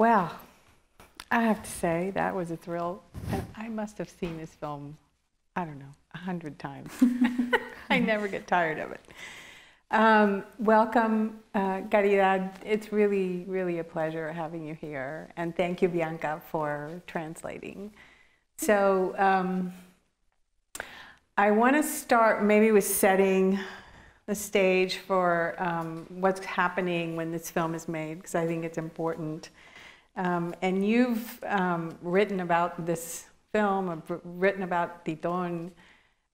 Well, I have to say that was a thrill. And I must have seen this film, I don't know, a hundred times. I never get tired of it. Um, welcome, uh, Caridad. It's really, really a pleasure having you here. And thank you, Bianca, for translating. So um, I want to start maybe with setting the stage for um, what's happening when this film is made, because I think it's important. Um, and you've um, written about this film, uh, written about Titon,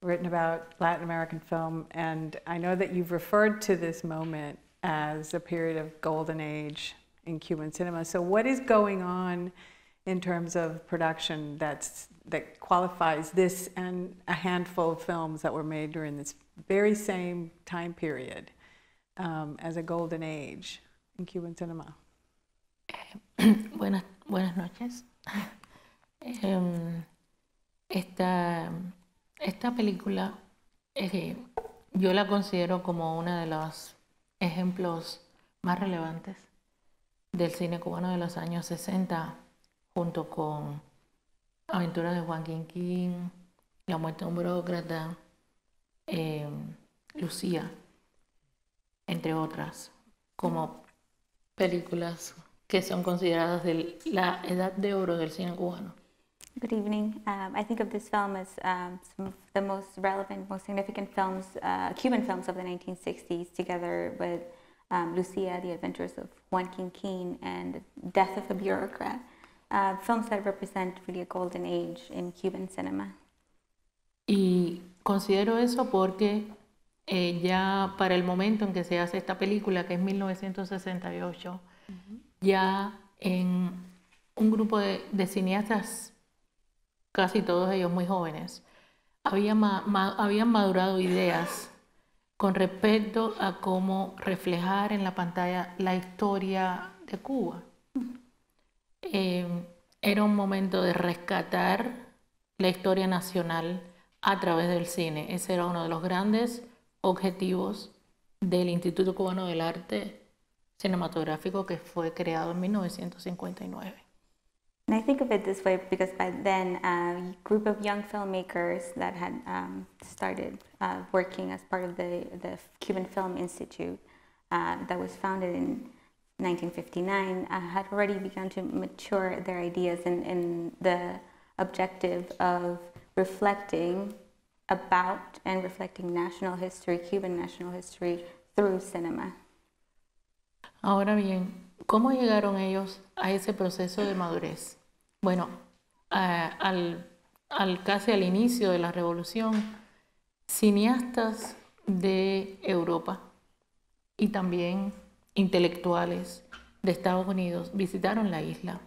written about Latin American film, and I know that you've referred to this moment as a period of golden age in Cuban cinema. So what is going on in terms of production that's that qualifies this and a handful of films that were made during this very same time period um, as a golden age in Cuban cinema? Eh, buenas, buenas noches. Em, esta, película eh, yo la considero como uno de los ejemplos más relevantes del cine cubano de los años 60, junto con Aventuras de Juan Quinquín, La muerte de un burócrata, em, Lucía, entre otras, como películas que son consideradas de la edad de oro del cine cubano. Good evening. Um, I think of this film as um, some of the most relevant, most significant films, uh, Cuban films of the 1960s, together with um, Lucia, The Adventures of Juan Quinquin, and Death of a Bureaucrat, uh, films that represent really a golden age in Cuban cinema. Y considero eso porque eh, ya para el momento en que se hace esta película, que es 1968, ya en un grupo de, cineastas, casi todos ellos muy jóvenes, habían, madurado ideas con respecto a cómo reflejar en la pantalla la historia de Cuba. Eh, era un momento de rescatar la historia nacional a través del cine. Ese era uno de los grandes objetivos del Instituto Cubano del Arte cinematográfico que fue creado en 1959. And I think of it this way because by then uh, a group of young filmmakers that had um, started uh, working as part of the, the Cuban Film Institute uh, that was founded in 1959 uh, had already begun to mature their ideas in, in the objective of reflecting about and reflecting national history, Cuban national history, through cinema. Ahora bien, ¿cómo llegaron ellos a ese proceso de madurez? Bueno, al, casi al inicio de la revolución, cineastas de Europa y también intelectuales de Estados Unidos visitaron la isla.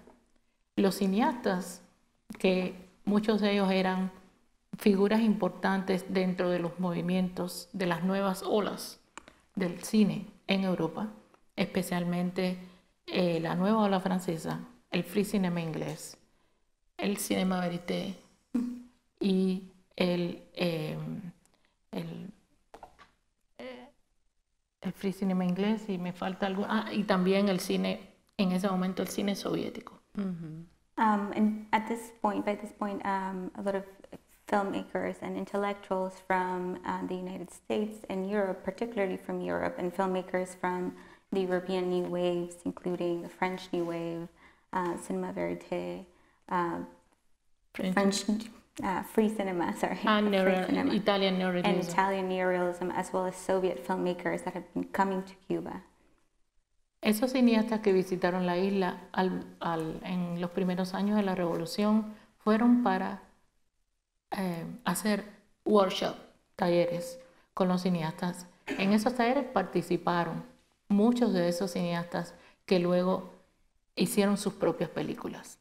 Los cineastas, que muchos de ellos eran figuras importantes dentro de los movimientos de las nuevas olas del cine en Europa, especialmente eh, la nueva ola francesa, el free cinema inglés, el cinema verité y el, em, eh, el, el, free cinema inglés y me falta algo, ah, y también el cine, en ese momento el cine soviético. um, and at this point, by this point, um, a lot of filmmakers and intellectuals from uh, the United States and Europe, particularly from Europe, and filmmakers from the European New Waves, including the French New Wave, uh, Cinema Verite, uh, French uh, free cinema, sorry. Ah, Italian neorealism. And Italian neorealism, as well as Soviet filmmakers that have been coming to Cuba. Esos cineastas que visitaron la isla al, en los primeros años de la revolución fueron para eh, hacer workshops, talleres con los cineastas. En esos talleres participaron muchos de esos cineastas que luego hicieron sus propias películas.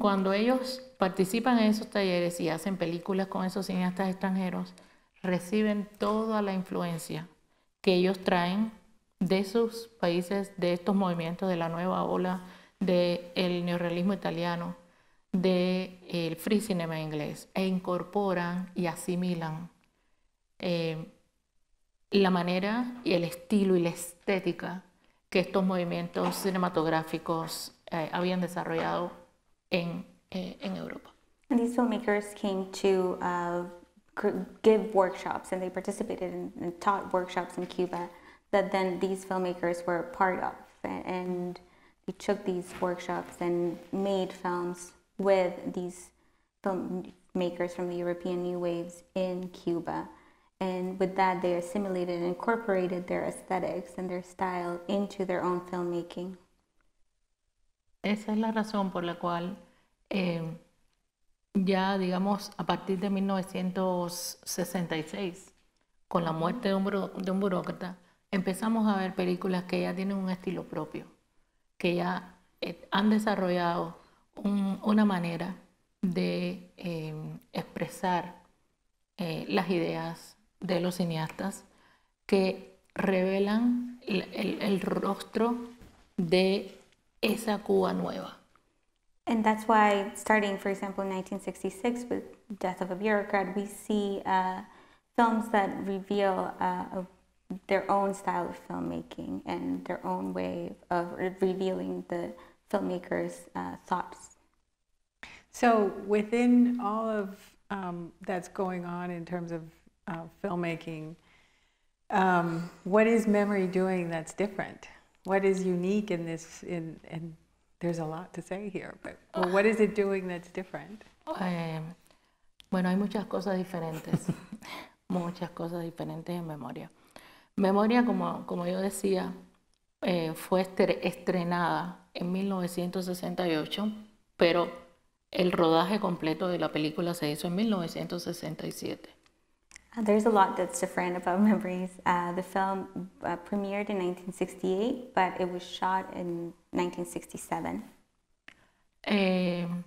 Cuando ellos participan en esos talleres y hacen películas con esos cineastas extranjeros, reciben toda la influencia que ellos traen de sus países, de estos movimientos de la nueva ola, del el neorrealismo italiano, del el free cinema inglés, e incorporan y asimilan eh, la manera y el estilo y la estética que estos movimientos cinematográficos eh, habían desarrollado en, eh, en Europa. And these filmmakers came to uh, give workshops and they participated in, and taught workshops in Cuba that then these filmmakers were part of and, and they took these workshops and made films with these filmmakers from the European New Waves in Cuba. and with that they assimilated and incorporated their aesthetics and their style into their own filmmaking. Esa es la razón por la cual eh, ya digamos a partir de 1966 con la muerte de un, burócrata empezamos a ver películas que ya tienen un estilo propio, que ya eh, han desarrollado una manera de eh, expresar las ideas de los cineastas que revelan el, el, el rostro de esa Cuba nueva. And that's why, starting, for example, in 1966 with Death of a Bureaucrat, we see uh, films that reveal uh, their own style of filmmaking and their own way of re revealing the filmmaker's uh, thoughts. So, within all of um, that's going on in terms of uh, filmmaking. Um, what is memory doing that's different? What is unique in this? In, and there's a lot to say here, but well, what is it doing that's different? Eh, bueno, hay muchas cosas diferentes, muchas cosas diferentes en memoria. Memoria, como, como yo decía, eh, fue estrenada en 1968, pero el rodaje completo de la película se hizo en 1967. Uh, there's a lot that's different about Memories. Uh, the film uh, premiered in 1968, but it was shot in 1967. Em,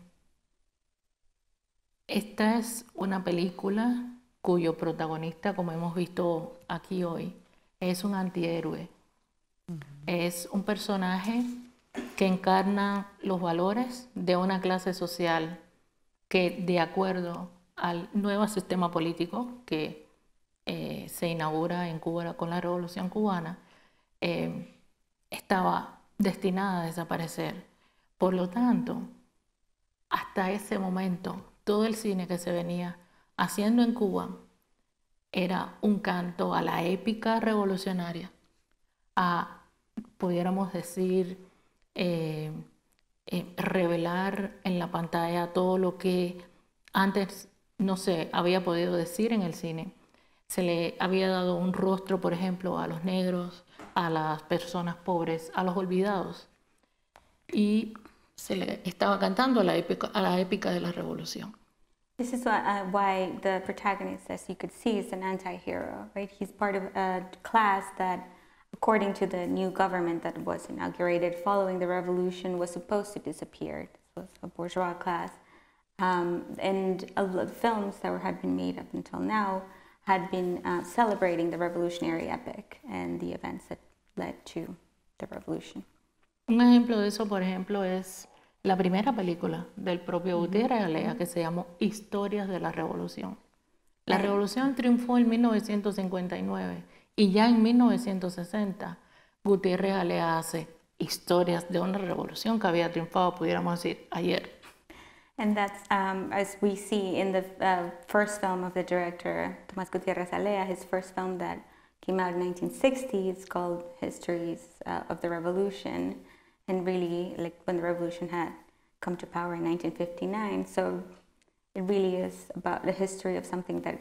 esta es una película cuyo protagonista, como hemos visto aquí hoy, es un antihéroe. Es un personaje que encarna los valores de una clase social que, de acuerdo al nuevo sistema político que eh, se inaugura en Cuba con la Revolución cubana, eh, estaba destinada a desaparecer. Por lo tanto, hasta ese momento, todo el cine que se venía haciendo en Cuba era un canto a la épica revolucionaria, a, pudiéramos decir, eh, revelar en la pantalla todo lo que antes no se había podido decir en el cine. Se le había dado un rostro, por ejemplo, a los negros, a las personas pobres, a los olvidados. Y se le estaba cantando a la épica, de la revolución. This is uh, why, the protagonist, as you could see, is an anti-hero, right? He's part of a class that, according to the new government that was inaugurated following the revolution, was supposed to disappear. This was a bourgeois class. Um, and films that were, had been made up until now had been uh, celebrating the revolutionary epic and the events that Un ejemplo de eso, por ejemplo, es la primera película del propio Gutiérrez Alea que se llamó Historias de la Revolución. La revolución triunfó en 1959 y ya en 1960 Gutiérrez Alea hace Historias de una revolución que había triunfado, pudiéramos decir, ayer. And that's, um, as we see in the uh, first film of the director, Tomas Gutierrez Alea, his first film that came out in 1960, it's called Histories uh, of the Revolution. And really, like when the revolution had come to power in 1959. So it really is about the history of something that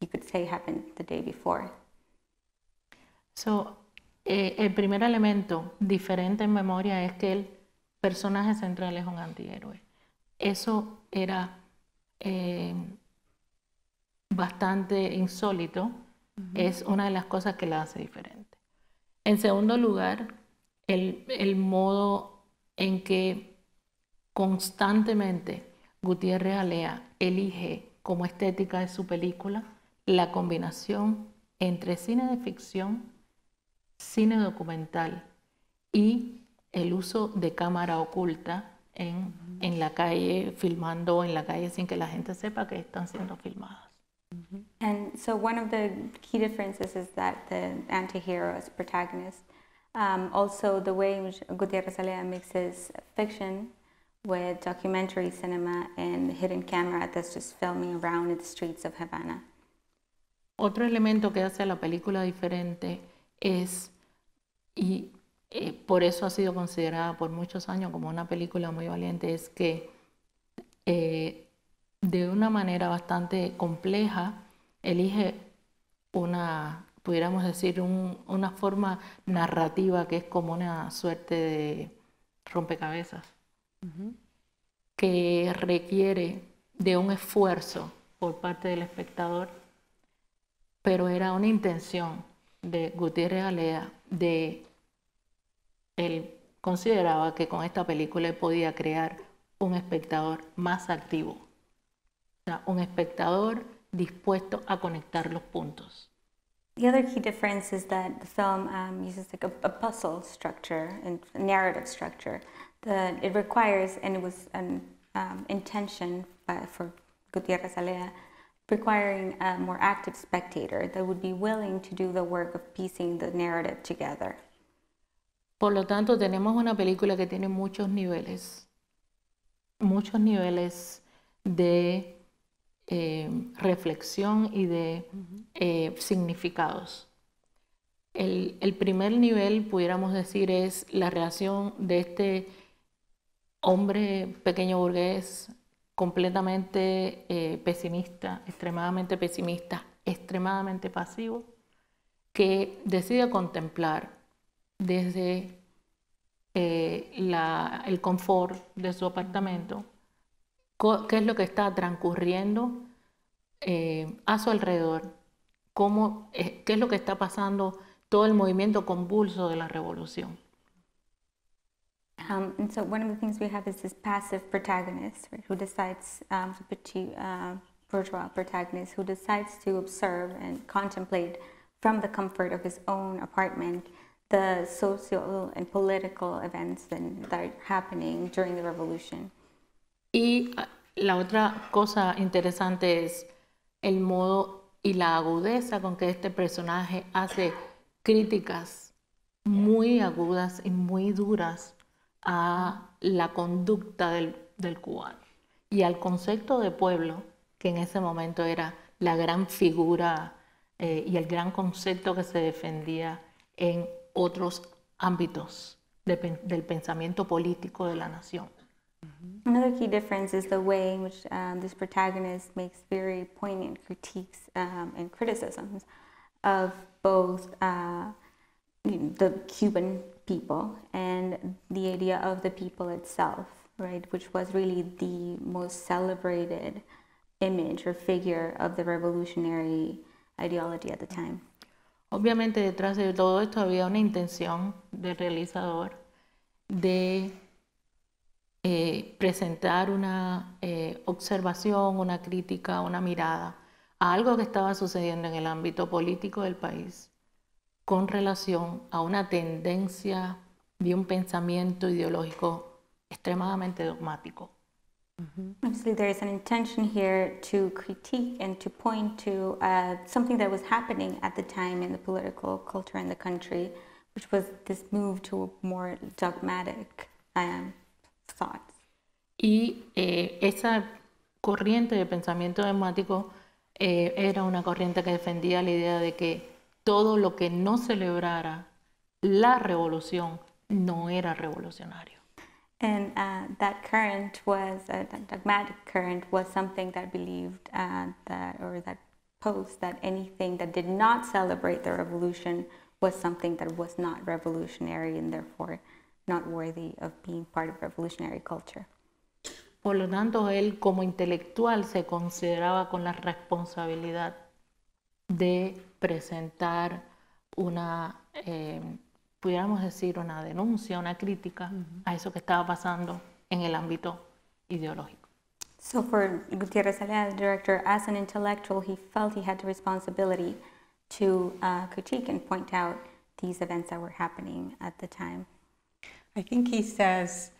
you could say happened the day before. So, eh, el primer elemento diferente en memoria es que el personaje central es un antihéroe. Eso era eh, bastante insólito. Es una de las cosas que la hace diferente. En segundo lugar, el, el modo en que constantemente Gutiérrez Alea elige como estética de su película la combinación entre cine de ficción, cine documental y el uso de cámara oculta en, en, la calle filmando en la calle sin que la gente sepa que están siendo filmados. Mm-hmm. And so one of the key differences is that the antihero hero is protagonist. Um, also, the way which Gutierrez Alea mixes fiction with documentary cinema and hidden camera that's just filming around in the streets of Havana. Otro elemento que hace a la película diferente es y eh, por eso ha sido considerada por muchos años como una película muy valiente, es que eh, de una manera bastante compleja elige una, pudiéramos decir, una forma narrativa que es como una suerte de rompecabezas, que requiere de un esfuerzo por parte del espectador, pero era una intención de Gutiérrez Alea de él consideraba que con esta película podía crear un espectador más activo, o sea, un espectador dispuesto a conectar los puntos. The other key difference is that the film um, uses like a, puzzle structure and narrative structure. that it requires, and it was an um, intention by, for Gutierrez Alea, requiring a more active spectator that would be willing to do the work of piecing the narrative together. Por lo tanto, tenemos una película que tiene muchos niveles, muchos niveles de eh, reflexión y de eh, significados. El, primer nivel, pudiéramos decir, es la reacción de este hombre pequeño burgués completamente eh, pesimista, extremadamente pesimista, extremadamente pasivo, que decide contemplar desde eh, la, el confort de su apartamento, qué es lo que está transcurriendo eh, a su alrededor, cómo, eh, qué es lo que está pasando, todo el movimiento convulso de la revolución. Um, and so one of the things we have is this passive protagonist who decides, um, uh, protagonist who decides to observe and contemplate from the comfort of his own apartment the social and political events that, are happening during Y ah, la otra cosa interesante es el modo y la agudeza con que este personaje hace críticas muy agudas y muy duras a la conducta del, cubano y al concepto de pueblo, que en ese momento era la gran figura eh, y el gran concepto que se defendía en otros ámbitos de, del pensamiento político de la nación. Mm-hmm. Another key difference is the way in which um, this protagonist makes very poignant critiques um, and criticisms of both uh, the Cuban people and the idea of the people itself, right, which was really the most celebrated image or figure of the revolutionary ideology at the time. Obviamente detrás de todo esto había una intención del realizador de eh, presentar una eh, observación, una crítica, una mirada a algo que estaba sucediendo en el ámbito político del país con relación a una tendencia de un pensamiento ideológico extremadamente dogmático. Mm there is an intention here to critique and to point to uh, something that was happening at the time in the political culture in the country, which was this move to more dogmatic um, thoughts. Y eh, esa corriente de pensamiento dogmático eh, era una corriente que defendía la idea de que todo lo que no celebrara la revolución no era revolucionario. And uh, that current was, uh, that dogmatic current was something that believed uh, that, or that post that anything that did not celebrate the revolution was something that was not revolutionary and therefore not worthy of being part of revolutionary culture. Por lo tanto, él como intelectual se consideraba con la responsabilidad de presentar una eh, pudiéramos decir, una denuncia, una crítica a eso que estaba pasando en el ámbito ideológico. So for Gutierrez Alea, the director, as an intellectual, he felt he had the responsibility to uh, critique and point out these events that were happening at the time. I think he says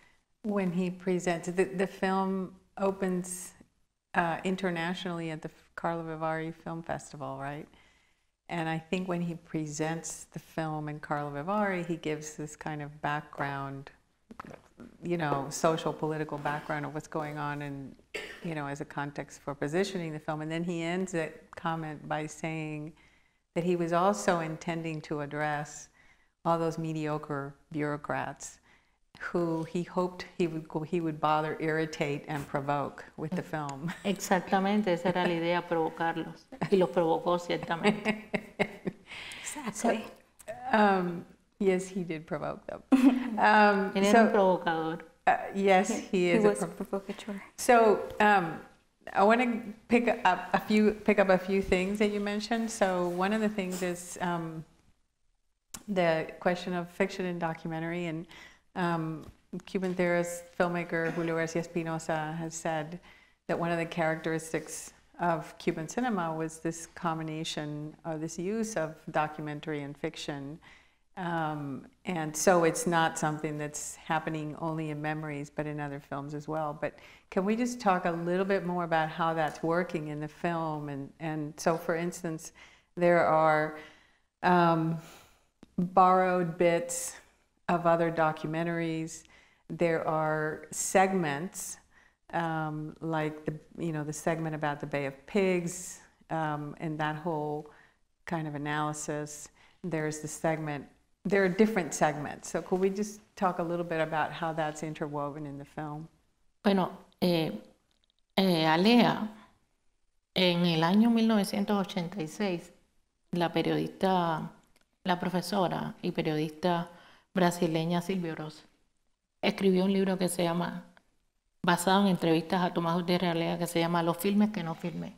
when he presents the, the film opens uh, internationally at the Carlo Vivari Film Festival, right? And I think when he presents the film in Carlo Vivari, he gives this kind of background, you know, social, political background of what's going on and, you know, as a context for positioning the film. And then he ends that comment by saying that he was also intending to address all those mediocre bureaucrats who he hoped he would, he would bother, irritate, and provoke with the film. Exactamente, esa era la idea, provocarlos. Y los provocó ciertamente. exactly. So, um, yes, he did provoke them. Um, Él so, provocador. Uh, yes, he, is. He was a, prov provocateur. So um, I want to pick up a few, pick up a few things that you mentioned. So one of the things is um, the question of fiction and documentary and um, Cuban theorist, filmmaker Julio Garcia Espinosa has said that one of the characteristics of Cuban cinema was this combination or this use of documentary and fiction. Um, and so it's not something that's happening only in memories, but in other films as well. But can we just talk a little bit more about how that's working in the film? And, and so, for instance, there are um, borrowed bits of other documentaries. There are segments um, like the you know the segment about the Bay of Pigs um, and that whole kind of analysis. There's the segment. There are different segments. So could we just talk a little bit about how that's interwoven in the film? Bueno, eh, eh, Alea, en el año 1986, la periodista, la profesora y periodista brasileña Silvia Rosa. Escribió un libro que se llama, basado en entrevistas a Tomás Gutiérrez Alea, que se llama Los filmes que no filmé.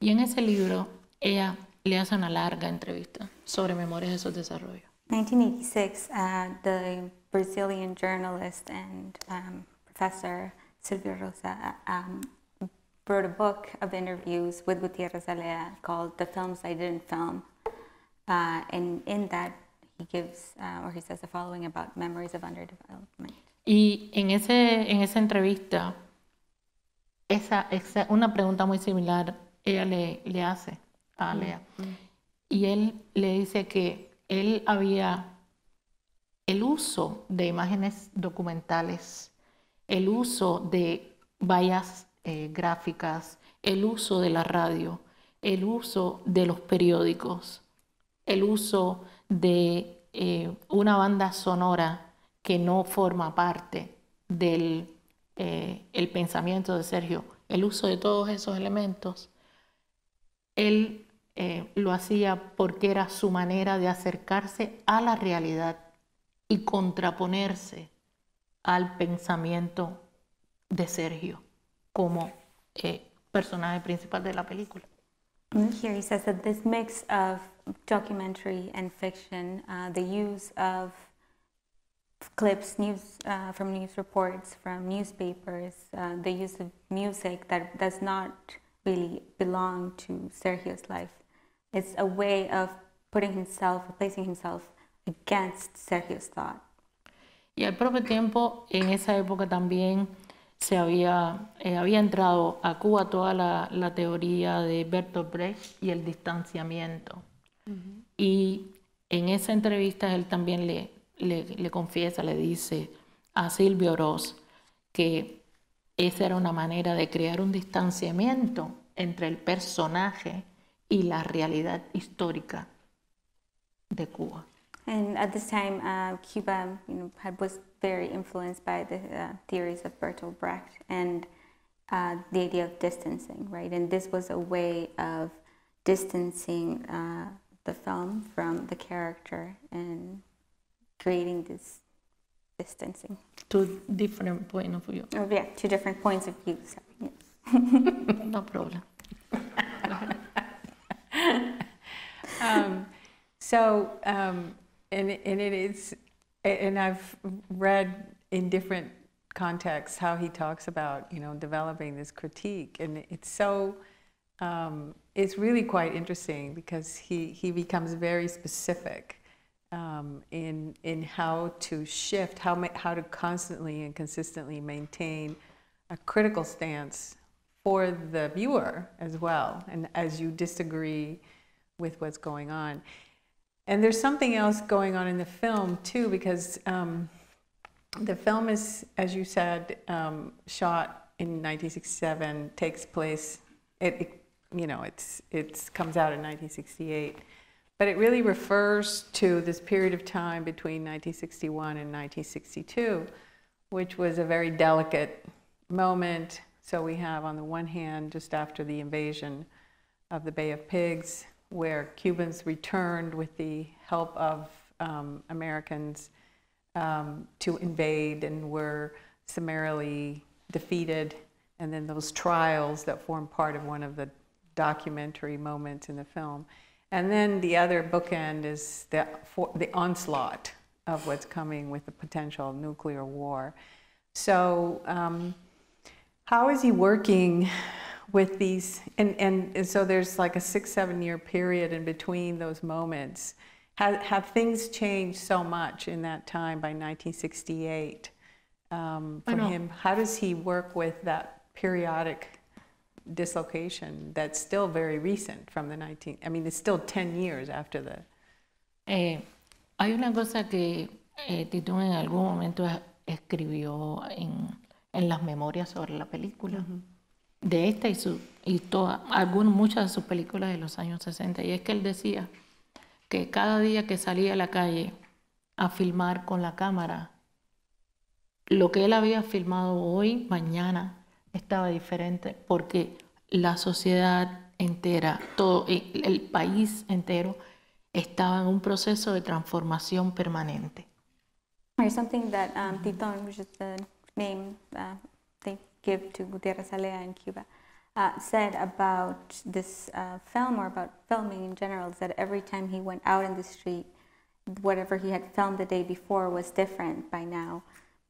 Y en ese libro ella le hace una larga entrevista sobre memorias de su desarrollo. 1986, uh, the Brazilian journalist and um, professor Silvia Rosa uh, um, wrote a book of interviews with Gutierrez Alea called The Films I Didn't Film. Uh, and in that y en ese en esa entrevista esa, una pregunta muy similar ella le, le hace a mm, Lea. Mm. Y él le dice que él había el uso de imágenes documentales, el uso de vallas eh, gráficas, el uso de la radio, el uso de los periódicos, el uso de eh, una banda sonora que no forma parte del eh, el pensamiento de Sergio, el uso de todos esos elementos, él eh, lo hacía porque era su manera de acercarse a la realidad y contraponerse al pensamiento de Sergio como personaje principal de la película. Mm-hmm. Here he says that this mix of documentary and fiction, uh, the use of clips news uh, from news reports, from newspapers, uh, the use of music that does not really belong to Sergio's life. It's a way of putting himself, placing himself against Sergio's thought. Y al propio tiempo, en esa época también, se había, eh, había entrado a Cuba toda la, teoría de Bertolt Brecht y el distanciamiento. Y en esa entrevista él también le, le, confiesa, le dice a Silvio Ross que esa era una manera de crear un distanciamiento entre el personaje y la realidad histórica de Cuba. And at this time, uh, Cuba you know, very influenced by the uh, theories of Bertolt Brecht and uh, the idea of distancing, right? And this was a way of distancing uh, the film from the character and creating this distancing. Two different point of view. Oh, yeah, two different points of view. Sorry. Yeah. no problem. um, so, um, and, and it is and I've read in different contexts how he talks about, you know, developing this critique. And it's so, um, it's really quite interesting because he, he becomes very specific um, in, in how to shift, how, how to constantly and consistently maintain a critical stance for the viewer as well, and as you disagree with what's going on. And there's something else going on in the film too, because um, the film is, as you said, um, shot in 1967, takes place. It, it, you know, it's it's comes out in 1968, but it really refers to this period of time between 1961 and 1962, which was a very delicate moment. So we have, on the one hand, just after the invasion of the Bay of Pigs, where Cubans returned with the help of um, Americans um, to invade and were summarily defeated. And then those trials that form part of one of the documentary moments in the film. And then the other bookend is the, the onslaught of what's coming with the potential nuclear war. So, um, how is he working with these, and, and, and so there's like a six, seven year period in between those moments. Have, have things changed so much in that time by 1968 um, for him? How does he work with that periodic dislocation that's still very recent from the 19, I mean, it's still 10 years after the. Eh, hay una cosa que eh, Tito en algún momento escribió en, en las memorias sobre la película. Mm -hmm. de esta y, su, y toda, muchas de sus películas de los años 60. Y es que él decía que cada día que salía a la calle a filmar con la cámara, lo que él había filmado hoy, mañana, estaba diferente porque la sociedad entera, todo el país entero estaba en un proceso de transformación permanente. give to Gutierrez Alea in Cuba, uh, said about this uh, film or about filming in general is that every time he went out in the street, whatever he had filmed the day before was different by now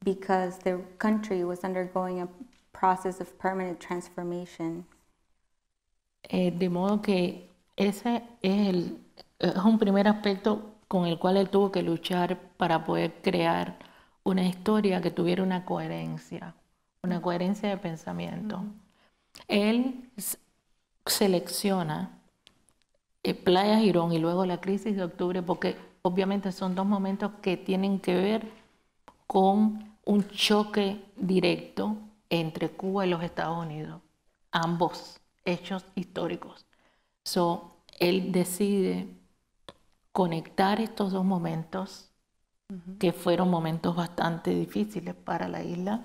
because the country was undergoing a process of permanent transformation. Eh, de modo que ese es, el, es un primer aspecto con el cual él tuvo que luchar para poder crear una historia que tuviera una coherencia. una coherencia de pensamiento. Él selecciona eh, Playa Girón y luego la crisis de octubre porque obviamente son dos momentos que tienen que ver con un choque directo entre Cuba y los Estados Unidos, ambos hechos históricos. So, él decide conectar estos dos momentos, que fueron momentos bastante difíciles para la isla,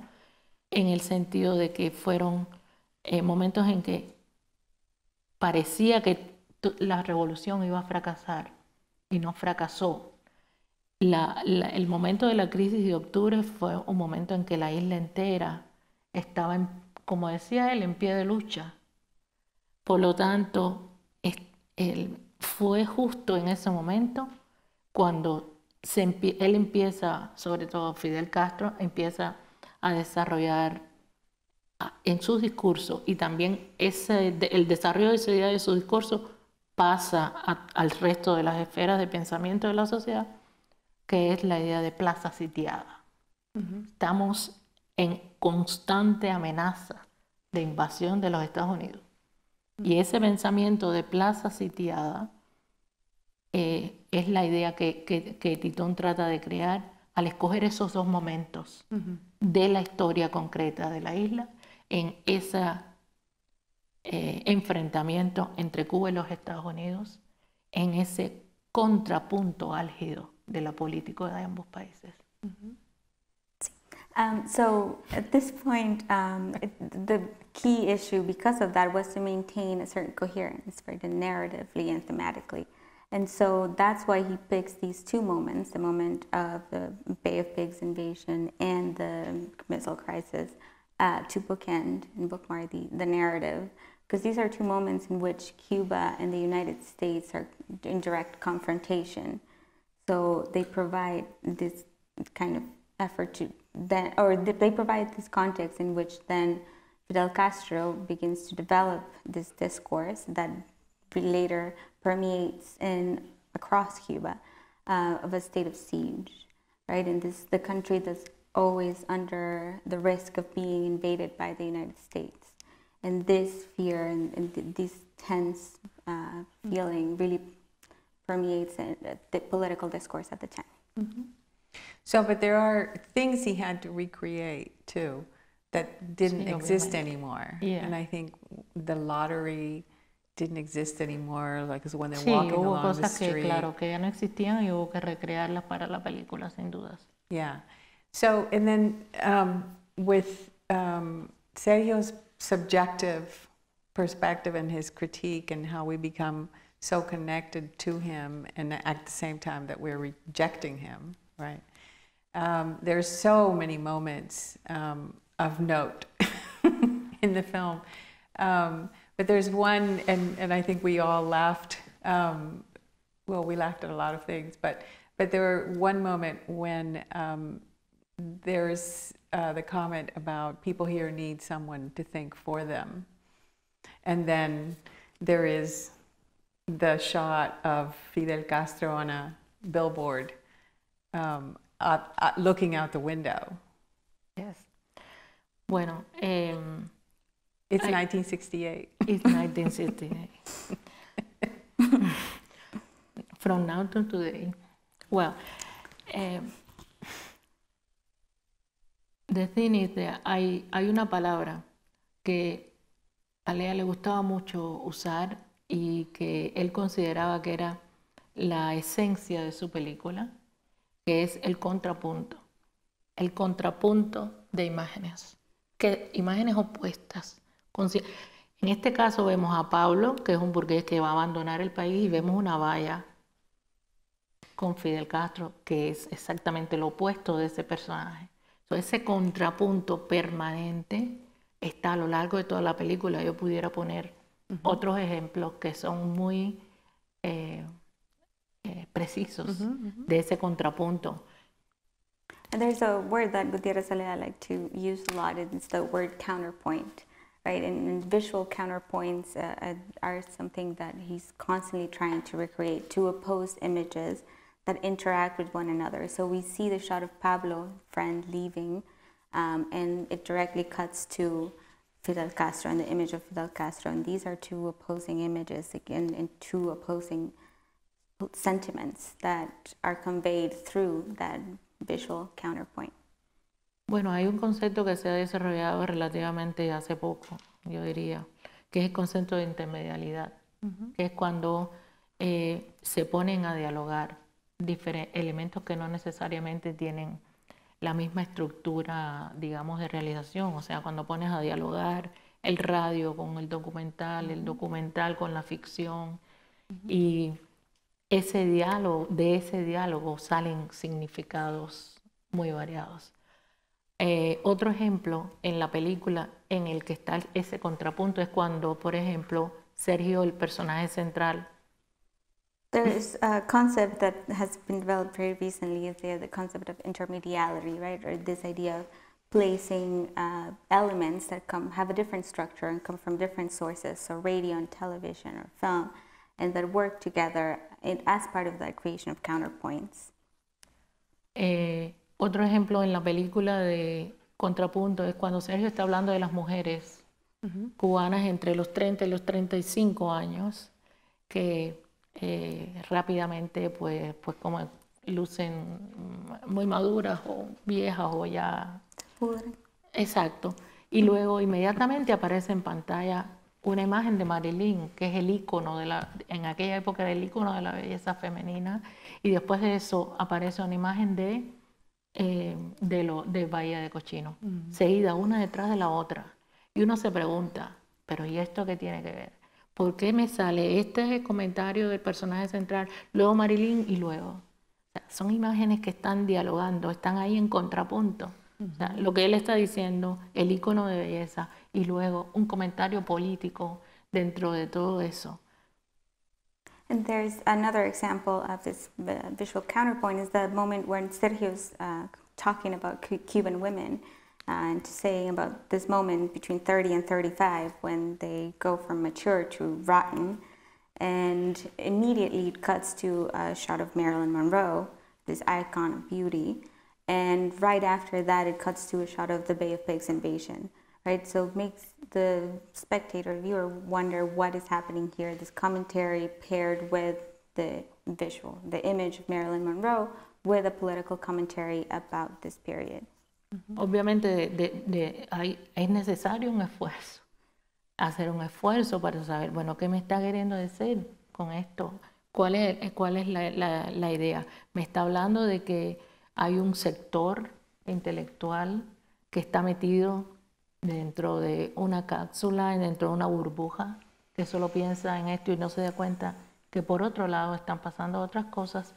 en el sentido de que fueron eh, momentos en que parecía que la revolución iba a fracasar y no fracasó. el momento de la crisis de octubre fue un momento en que la isla entera estaba, como decía él, en pie de lucha. Por lo tanto, él, fue justo en ese momento cuando se, él empieza, sobre todo Fidel Castro, empieza a desarrollar en su discurso, y también el desarrollo de esa idea de su discurso pasa al resto de las esferas de pensamiento de la sociedad, que es la idea de plaza sitiada. Estamos en constante amenaza de invasión de los Estados Unidos. Y ese pensamiento de plaza sitiada eh, es la idea que, Titón trata de crear al escoger esos dos momentos de la historia concreta de la isla en ese eh, enfrentamiento entre Cuba y los Estados Unidos, en ese contrapunto álgido de la política de ambos países. Mm-hmm. Um, so at this point, um, the key issue because of that was to maintain a certain coherence, very narratively and thematically. And so that's why he picks these two moments the moment of the Bay of Pigs invasion and the missile crisis uh, to bookend and bookmark the, the narrative. Because these are two moments in which Cuba and the United States are in direct confrontation. So they provide this kind of effort to then, or they provide this context in which then Fidel Castro begins to develop this discourse that later permeates in across Cuba uh, of a state of siege, right? And this the country that's always under the risk of being invaded by the United States. And this fear and, and this tense uh, feeling really permeates uh, the political discourse at the time. Mm -hmm. So, but there are things he had to recreate too that didn't exist anymore. Yeah. And I think the lottery didn't exist anymore, like when they're sí, walking hubo along cosas the street. que claro que ya no existían y hubo que recrearlas para la película sin dudas. Yeah. So and then um, with um, Sergio's subjective perspective and his critique and how we become so connected to him and at the same time that we're rejecting him, right? Um, there's so many moments um, of note in the film. Um, but there's one, and, and I think we all laughed. Um, well, we laughed at a lot of things, but but there were one moment when um, there's uh, the comment about people here need someone to think for them, and then there is the shot of Fidel Castro on a billboard, um, uh, uh, looking out the window. Yes. Bueno. It's 1968. It's 1968. From now to today. Well, um, the hay, hay una palabra que a Lea le gustaba mucho usar y que él consideraba que era la esencia de su película, que es el contrapunto. El contrapunto de imágenes, que, imágenes opuestas en este caso vemos a Pablo, que es un burgués que va a abandonar el país, y vemos una valla con Fidel Castro, que es exactamente lo opuesto de ese personaje. ese contrapunto permanente está a lo largo de toda la película. Yo pudiera poner otros ejemplos que son muy eh, eh, precisos de ese contrapunto. And there's a word that Gutierrez Alea like to use a lot, it's the word counterpoint. right? And, and visual counterpoints uh, uh, are something that he's constantly trying to recreate to oppose images that interact with one another. So we see the shot of Pablo, friend, leaving, um, and it directly cuts to Fidel Castro and the image of Fidel Castro. And these are two opposing images again, and two opposing sentiments that are conveyed through that visual counterpoint. Bueno, hay un concepto que se ha desarrollado relativamente hace poco, yo diría, que es el concepto de intermedialidad, que es cuando eh, se ponen a dialogar elementos que no necesariamente tienen la misma estructura, digamos, de realización. O sea, cuando pones a dialogar el radio con el documental, el documental con la ficción, y ese diálogo, de ese diálogo salen significados muy variados. Eh, otro ejemplo en la película en el que está ese contrapunto es cuando, por ejemplo, Sergio, el personaje central, There is a concept that has been developed very recently, is the, the concept of intermediality, right? Or this idea of placing uh, elements that come have a different structure and come from different sources, so radio and television or film, and that work together in, as part of the creation of counterpoints. Eh, Otro ejemplo en la película de Contrapunto es cuando Sergio está hablando de las mujeres cubanas entre los 30 y los 35 años, que eh, rápidamente pues, pues como lucen muy maduras o viejas o ya... Exacto. Y luego inmediatamente aparece en pantalla una imagen de Marilyn, que es el ícono de la, en aquella época era el ícono de la belleza femenina, y después de eso aparece una imagen de eh, de, lo, de Bahía de Cochino, mm. seguida una detrás de la otra. Y uno se pregunta, pero ¿y esto qué tiene que ver? ¿Por qué me sale este comentario del personaje central, luego Marilyn y luego? son imágenes que están dialogando, están ahí en contrapunto. lo que él está diciendo, el icono de belleza y luego un comentario político dentro de todo eso. And there's another example of this uh, visual counterpoint is the moment when Sergio's uh, talking about Cuban women uh, and saying about this moment between 30 and 35 when they go from mature to rotten. And immediately it cuts to a shot of Marilyn Monroe, this icon of beauty. And right after that, it cuts to a shot of the Bay of Pigs invasion. right? So it makes the spectator, viewer, wonder what is happening here. This commentary paired with the visual, the image of Marilyn Monroe with a political commentary about this period. Mm-hmm. Obviamente de, de, hay, es necesario un esfuerzo, hacer un esfuerzo para saber, bueno, ¿qué me está queriendo decir con esto? ¿Cuál es, cuál es la, la idea? Me está hablando de que hay un sector intelectual que está metido dentro de una cápsula dentro de una burbuja, que solo piensa en esto y no se da cuenta que por otro lado están pasando otras cosas.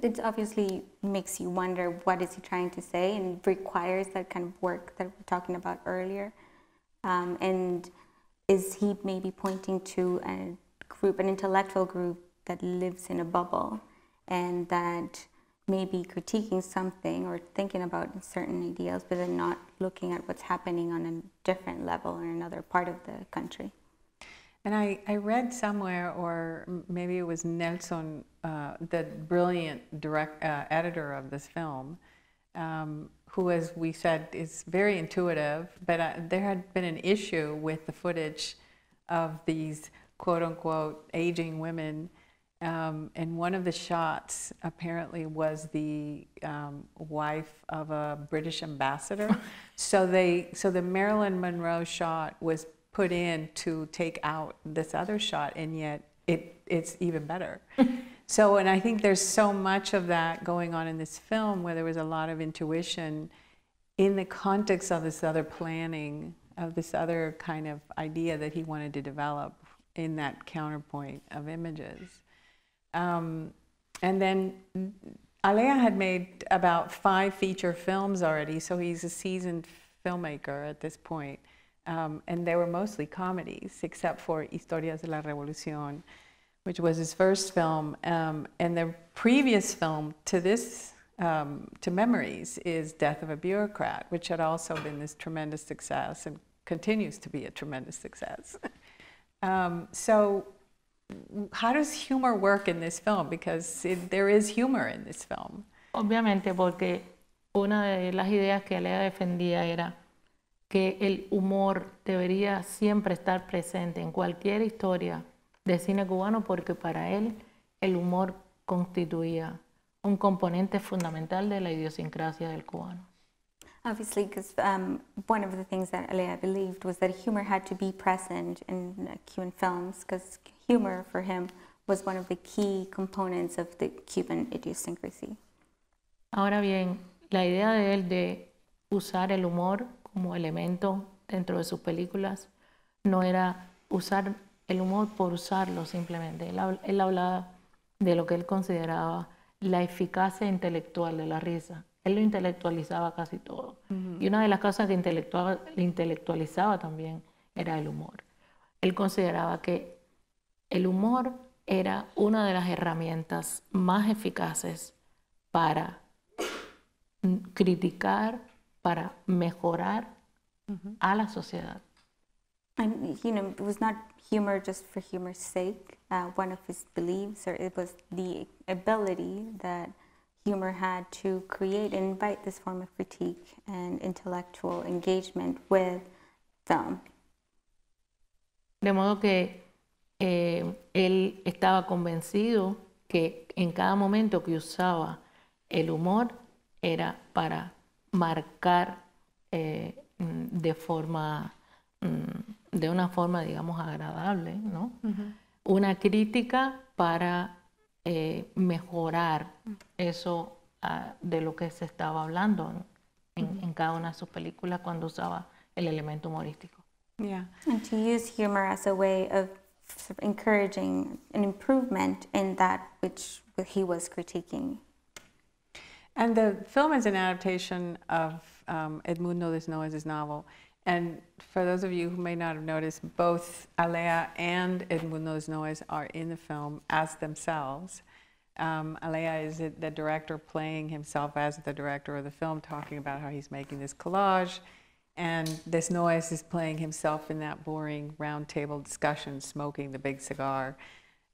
It obviously makes you wonder what is he trying to say and requires that kind of work that we were talking about earlier. Um, and is he maybe pointing to a group, an intellectual group that lives in a bubble and that maybe critiquing something or thinking about certain ideas, but then not looking at what's happening on a different level in another part of the country. And I, I read somewhere, or maybe it was Nelson, uh, the brilliant direct, uh, editor of this film, um, who, as we said, is very intuitive, but uh, there had been an issue with the footage of these quote unquote aging women um, and one of the shots apparently was the um, wife of a British ambassador. so they, so the Marilyn Monroe shot was put in to take out this other shot, and yet it it's even better. so, and I think there's so much of that going on in this film where there was a lot of intuition in the context of this other planning of this other kind of idea that he wanted to develop in that counterpoint of images. Um, and then Alea had made about five feature films already, so he's a seasoned filmmaker at this point. Um, and they were mostly comedies, except for Historias de la Revolución, which was his first film. Um, and the previous film to this, um, to Memories, is Death of a Bureaucrat, which had also been this tremendous success and continues to be a tremendous success. Um, so how does humor work in this film? Because there is humor in this film. Obviamente, porque una de las ideas que Lea defendía era que el humor debería siempre estar presente en cualquier historia de cine cubano, porque para él el humor constituía un componente fundamental de la idiosincrasia del cubano. Obviously, because um, one of the things that Alea believed was that humor had to be present in uh, Cuban films, because humor for him was one of the key components of the Cuban idiosyncrasy. Ahora bien, la idea de él de usar el humor como elemento dentro de sus películas no era usar el humor por usarlo simplemente. Él, él hablaba de lo que él consideraba la eficacia intelectual de la risa. Él lo intelectualizaba casi todo. Y una de las cosas que intelectualizaba, intelectualizaba también era el humor. Él consideraba que el humor era una de las herramientas más eficaces para criticar, para mejorar a la sociedad. And you know, it was not humor just for humor's sake. Uh, one of his beliefs, or it was the ability that Humor had to create and invite this form of critique and intellectual engagement with film. De modo que eh, él estaba convencido que en cada momento que usaba el humor era para marcar eh, de forma mm, de una forma digamos agradable ¿no? una crítica para eh, mejorar eso ah, de lo que se estaba hablando en, en, cada una de sus películas cuando usaba el elemento humorístico. Yeah. And to use humor as a way of encouraging an improvement in that which he was critiquing. And the film is an adaptation of um, de Desnoyes' novel. And for those of you who may not have noticed, both Alea and Edmundo's Noes are in the film as themselves. Um, Alea is the director playing himself as the director of the film, talking about how he's making this collage. And this Noes is playing himself in that boring roundtable discussion, smoking the big cigar.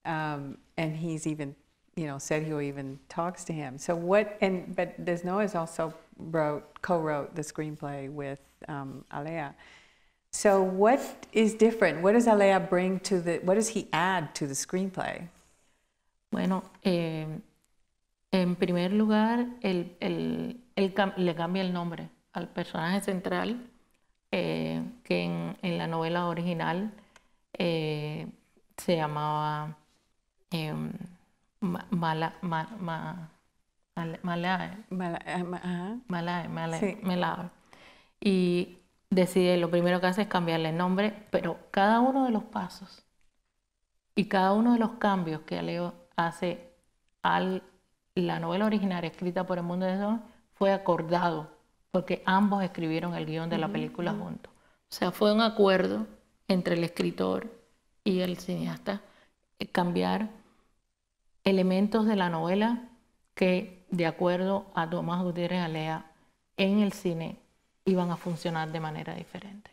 Um, and he's even, you know, said he will even talks to him. So what, and, but this is also wrote, co-wrote the screenplay with um, Alea. So what is different? What does Alea bring to the, what does he add to the screenplay? Bueno, eh, en primer lugar, el, el, el, le cambia el nombre al personaje central, eh, que en, en, la novela original eh, se llamaba Mala, ma, ma, Malae. Malae, eh. eh, ajá. Malae, eh, Y decide, lo primero que hace es cambiarle el nombre, pero cada uno de los pasos y cada uno de los cambios que Leo hace a la novela original escrita por el mundo de Son fue acordado, porque ambos escribieron el guión de la película juntos. O sea, fue un acuerdo entre el escritor y el cineasta cambiar elementos de la novela que de acuerdo a Tomás Gutiérrez Alea, en el cine iban a funcionar de manera diferente.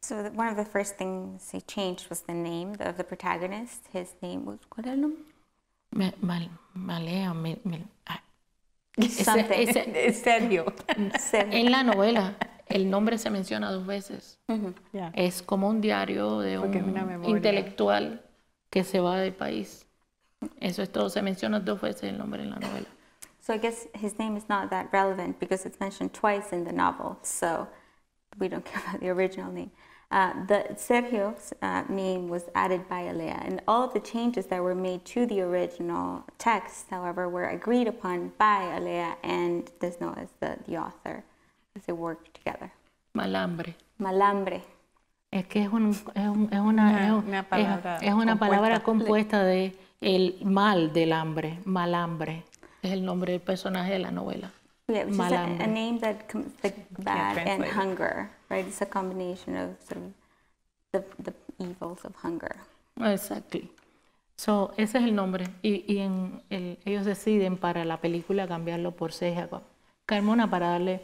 So the, one of the first things he changed was the name of the protagonist. His name was ¿cuál era el nombre? Mal, mal, malea, mal, ah. Sergio. En la novela el nombre se menciona dos veces. Es como un diario de un intelectual que se va del país. Eso es todo. Se menciona dos veces el nombre en la novela. So I guess his name is not that relevant because it's mentioned twice in the novel, so we don't care about the original name. Uh, the Sergio's uh, name was added by Alea, and all of the changes that were made to the original text, however, were agreed upon by Alea and Desno as the, the author, as they worked together. Malambre. Malambre. Es que es, un, es, un, es una, es, una palabra, es, una compuesta. compuesta de el mal del hambre, malambre. es el nombre del personaje de la novela. Yeah, which is a, name that bad and hunger, right? It's a combination of the, evils of hunger. Exactly. So, ese es el nombre. Y, en ellos deciden para la película cambiarlo por Seja Carmona para darle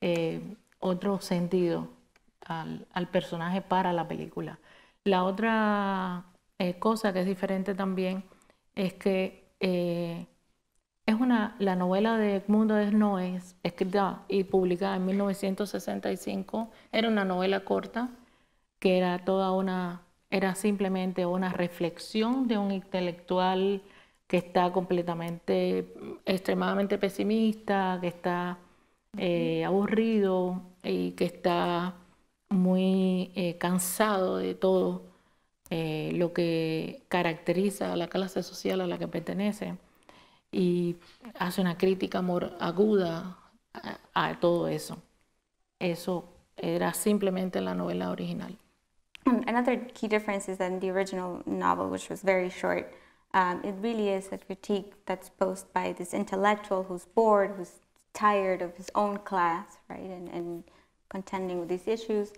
eh, otro sentido al, personaje para la película. La otra eh, cosa que es diferente también es que eh, es una, la novela de Edmundo Es escrita y publicada en 1965. Era una novela corta que era toda una, era simplemente una reflexión de un intelectual que está completamente, extremadamente pesimista, que está eh, aburrido y que está muy eh, cansado de todo eh, lo que caracteriza a la clase social a la que pertenece. y hace una crítica aguda a, a todo eso. Eso era simplemente la novela original. Another key difference is that in the original novel, which was very short, um, it really is a critique that's posed by this intellectual who's bored, who's tired of his own class, right, and, and contending with these issues.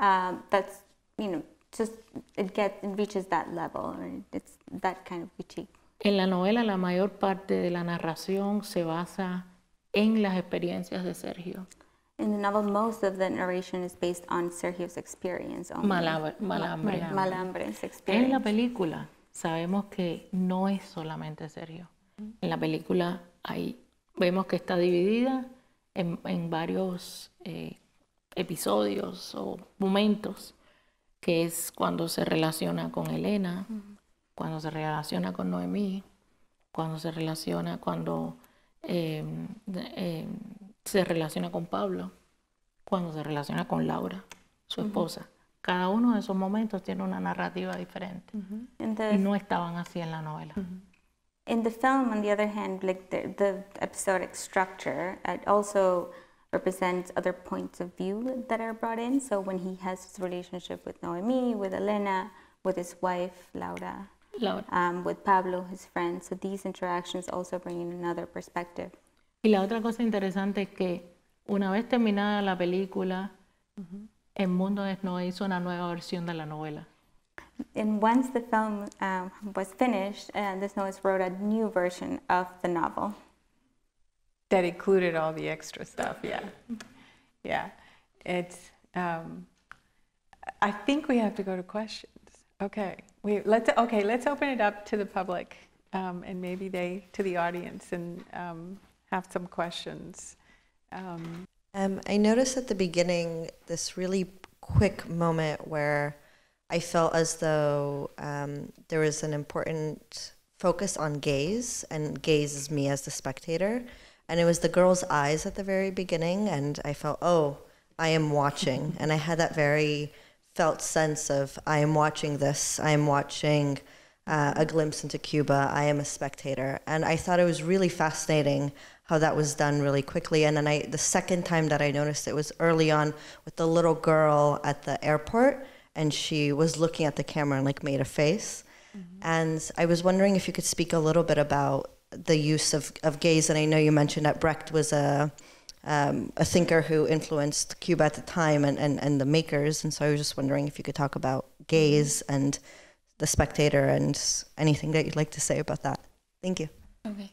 Um, that's, you know, just, it gets, and reaches that level, right? It's that kind of critique. En la novela la mayor parte de la narración se basa en las experiencias de Sergio. In the novel, most of the narration is based on Sergio's experience. Malambre's En la película sabemos que no es solamente Sergio. En la película vemos que está dividida en, varios eh, episodios o momentos, que es cuando se relaciona con Elena. Mm cuando se relaciona con Noemí, cuando se relaciona, cuando em, em, se relaciona con Pablo, cuando se relaciona con Laura, su esposa. Cada uno de esos momentos tiene una narrativa diferente. y no estaban así en la novela. in the film, on the other hand, like the, the, episodic structure, also represents other points of view that are brought in. So when he has his relationship with Noemi, with Elena, with his wife, Laura. um, with Pablo, his friend. So these interactions also bring in another perspective. Y la otra cosa interesante es que una vez terminada la película, uh -huh. El Mundo Desnudo hizo una nueva versión de la novela. And once the film um, was finished, uh, Desnudos wrote a new version of the novel. That included all the extra stuff, yeah. Yeah, it's, um, I think we have to go to questions. Okay we let's okay. Let's open it up to the public, um, and maybe they to the audience, and um, have some questions. Um, um, I noticed at the beginning this really quick moment where I felt as though um, there was an important focus on gaze, and gaze is me as the spectator. And it was the girl's eyes at the very beginning, and I felt, oh, I am watching. and I had that very felt sense of I am watching this, I am watching uh, a glimpse into Cuba, I am a spectator. And I thought it was really fascinating how that was done really quickly. And then I, the second time that I noticed it was early on with the little girl at the airport, and she was looking at the camera and like made a face. Mm-hmm. And I was wondering if you could speak a little bit about the use of, of gaze. And I know you mentioned that Brecht was a um, a thinker who influenced Cuba at the time and, and, and the makers. And so I was just wondering if you could talk about gaze and the spectator and anything that you'd like to say about that. Thank you. Okay.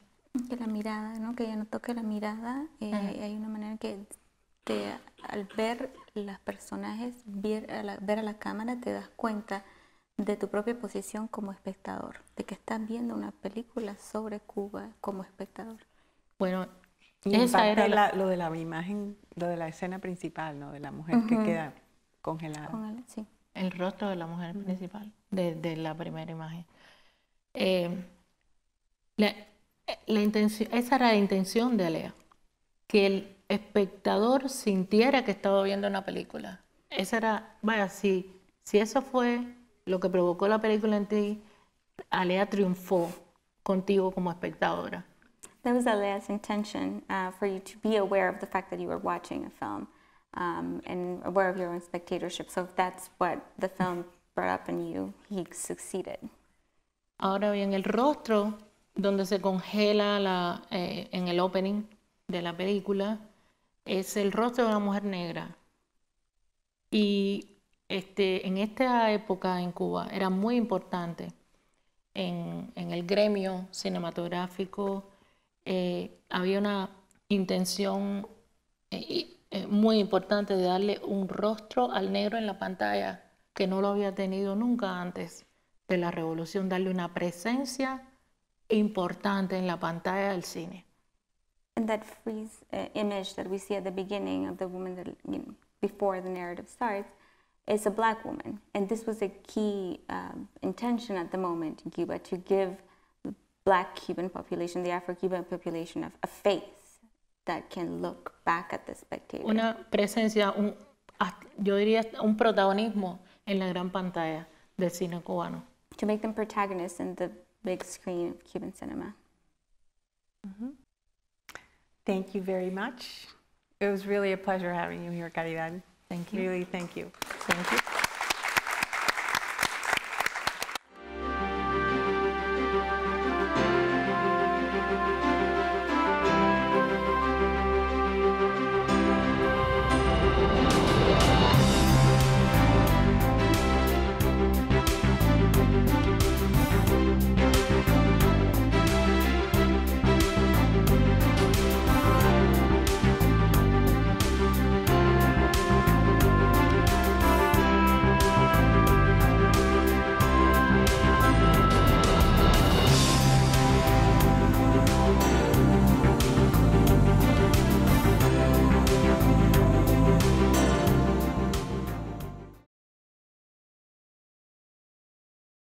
Que la mirada, ¿no? que ya no toque la mirada, eh, hay una manera que te, al ver las personajes, ver a, la, ver a la cámara, te das cuenta de tu propia posición como espectador, de que están viendo una película sobre Cuba como espectador. Bueno, y Esa era lo de la imagen, lo de la escena principal, ¿no? De la mujer que queda congelada. el, rostro de la mujer principal, de, la primera imagen. Eh, la, esa era la intención de Alea, que el espectador sintiera que estaba viendo una película. Esa era, vaya, si, si eso fue lo que provocó la película en ti, Alea triunfó contigo como espectadora. There was Alea's intention uh, for you to be aware of the fact that you were watching a film um, and aware of your own spectatorship. So if that's what the film brought up in you, he succeeded. Ahora bien, el rostro donde se congela la, eh, en el opening de la película es el rostro de una mujer negra. Y este, en esta época en Cuba era muy importante en, en el gremio cinematográfico eh, había una intención eh, eh, muy importante de darle un rostro al negro en la pantalla que no lo había tenido nunca antes de la revolución, darle una presencia importante en la pantalla del cine. And that freeze uh, image that we see at the beginning of the woman that, you know, before the narrative starts is a black woman, and this was a key um, intention at the moment in Cuba to give black Cuban population, the Afro-Cuban population of a face that can look back at the spectator. Una presencia, un, yo diría un protagonismo en la gran pantalla del cine cubano. To make them protagonists in the big screen of Cuban cinema. Mm -hmm. Thank you very much. It was really a pleasure having you here, Caridad. Thank you. Really, thank you. Thank you.